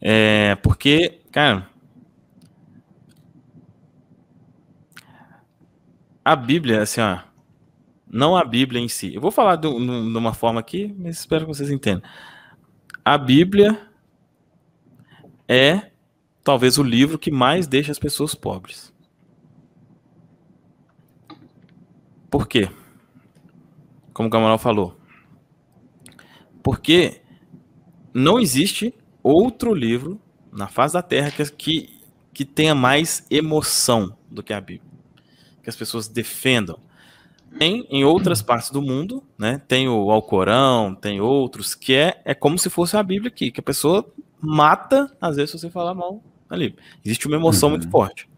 É, porque, cara, a Bíblia, assim, ó, não a Bíblia em si. Eu vou falar de uma forma aqui, mas espero que vocês entendam. A Bíblia é talvez o livro que mais deixa as pessoas pobres. Por quê? Como o Camarão falou. Porque não existe outro livro na face da Terra que, que, que tenha mais emoção do que a Bíblia, que as pessoas defendam. Tem em outras partes do mundo, né? Tem o Alcorão, tem outros, que é, é como se fosse a Bíblia aqui, que a pessoa mata, às vezes, se você falar mal ali. Existe uma emoção uhum. muito forte.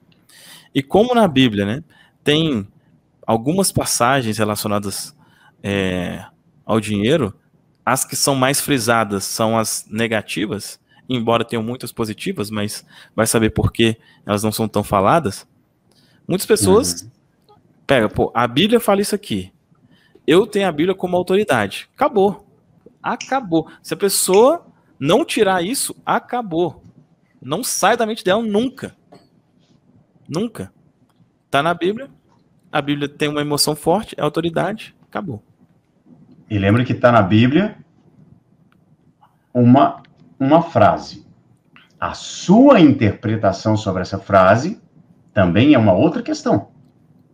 E como na Bíblia, né? Tem algumas passagens relacionadas é, ao dinheiro, as que são mais frisadas são as negativas, embora tenham muitas positivas, mas vai saber por que elas não são tão faladas. Muitas pessoas uhum. pega, pô, a Bíblia fala isso aqui. Eu tenho a Bíblia como autoridade. Acabou. Acabou. Se a pessoa não tirar isso, acabou. Não sai da mente dela nunca. Nunca. Tá na Bíblia. A Bíblia tem uma emoção forte, é autoridade, acabou. E lembra que tá na Bíblia uma uma frase. A sua interpretação sobre essa frase também é uma outra questão.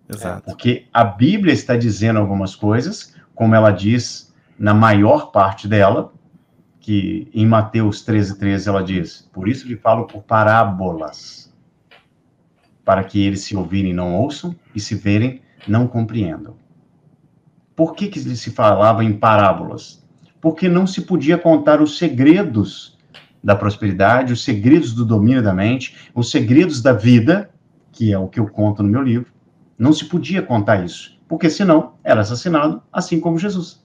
Exato. Porque a Bíblia está dizendo algumas coisas, como ela diz na maior parte dela, que em Mateus 13, 13 ela diz: Por isso lhe falo por parábolas, para que eles se ouvirem não ouçam, e se verem não compreendam. Por que, que se falava em parábolas? Porque não se podia contar os segredos da prosperidade, os segredos do domínio da mente, os segredos da vida, que é o que eu conto no meu livro. Não se podia contar isso, porque senão era assassinado, assim como Jesus.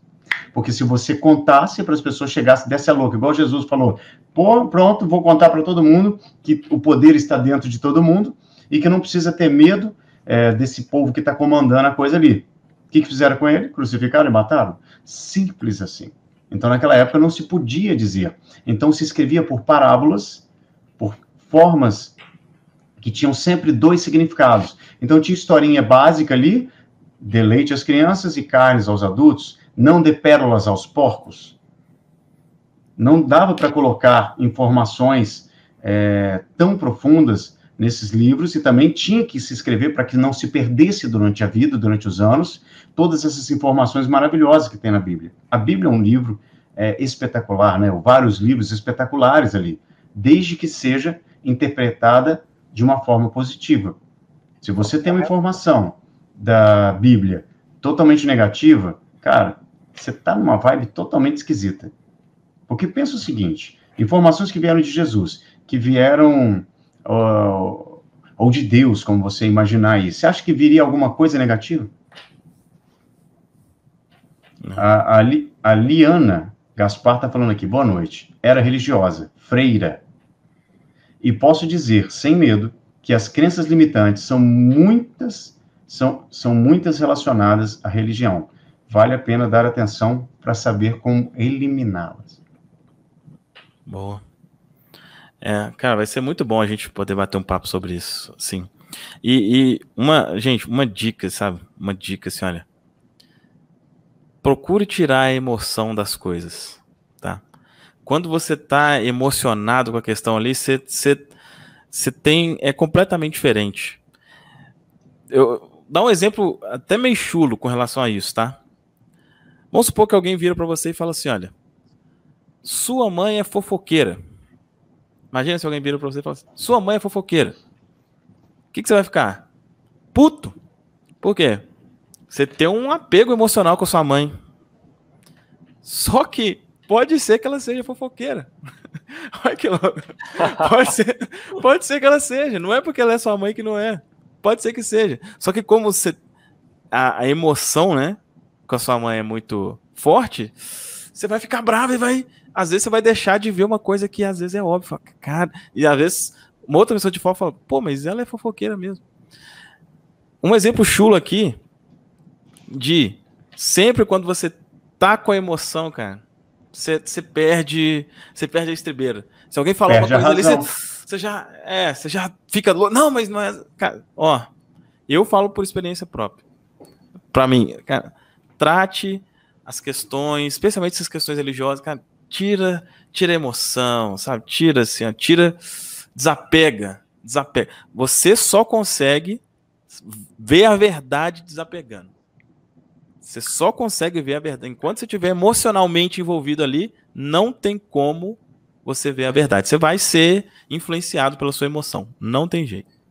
Porque se você contasse para as pessoas, chegasse, desse a louca, igual Jesus falou, pronto, vou contar para todo mundo que o poder está dentro de todo mundo e que não precisa ter medo é, desse povo que está comandando a coisa ali. O que, que fizeram com ele? Crucificaram e mataram? Simples assim. Então, naquela época não se podia dizer. Então, se escrevia por parábolas, por formas que tinham sempre dois significados. Então, tinha historinha básica ali, de leite às crianças e carnes aos adultos, não de pérolas aos porcos. Não dava para colocar informações é, tão profundas nesses livros e também tinha que se escrever para que não se perdesse durante a vida, durante os anos, todas essas informações maravilhosas que tem na Bíblia. A Bíblia é um livro é, espetacular, né? Vários livros espetaculares ali, desde que seja interpretada de uma forma positiva. Se você tem uma informação da Bíblia totalmente negativa, cara, você está numa vibe totalmente esquisita. Porque pensa o seguinte: informações que vieram de Jesus, que vieram ou, ou de Deus, como você imaginar isso, você acha que viria alguma coisa negativa? A, a, a, Liana Gaspar está falando aqui, boa noite. Era religiosa, freira. E posso dizer, sem medo, que as crenças limitantes são muitas, são, são muitas relacionadas à religião. Vale a pena dar atenção para saber como eliminá-las. Boa. É, cara, vai ser muito bom a gente poder bater um papo sobre isso, sim. E, e, uma, gente, uma dica, sabe? Uma dica, assim, olha. Procure tirar a emoção das coisas, tá? Quando você tá emocionado com a questão ali, você, você, você tem. É completamente diferente. Eu dá um exemplo até meio chulo com relação a isso, tá? Vamos supor que alguém vira para você e fala assim: olha, sua mãe é fofoqueira. Imagina se alguém vira pra você e fala assim: sua mãe é fofoqueira. O que, que você vai ficar? Puto. Por quê? Você tem um apego emocional com a sua mãe. Só que pode ser que ela seja fofoqueira. Olha que louco. Pode ser, pode ser que ela seja. Não é porque ela é sua mãe que não é. Pode ser que seja. Só que como você. A, a emoção, né? Com a sua mãe é muito forte você vai ficar bravo e vai. Às vezes você vai deixar de ver uma coisa que às vezes é óbvia. Cara, e às vezes uma outra pessoa de fora fala, pô, mas ela é fofoqueira mesmo. Um exemplo chulo aqui de sempre quando você tá com a emoção, cara, você, você perde, você perde a estrebeira. Se alguém falar perde uma coisa ali, você, você, já, é, você já fica louco. Não, mas não é, cara, ó, eu falo por experiência própria. Para mim, cara, trate as questões, especialmente essas questões religiosas, cara, tira, tira emoção, sabe? Tira assim, ó, tira, desapega, desapega. Você só consegue ver a verdade desapegando. Você só consegue ver a verdade. Enquanto você estiver emocionalmente envolvido ali, não tem como você ver a verdade. Você vai ser influenciado pela sua emoção. Não tem jeito.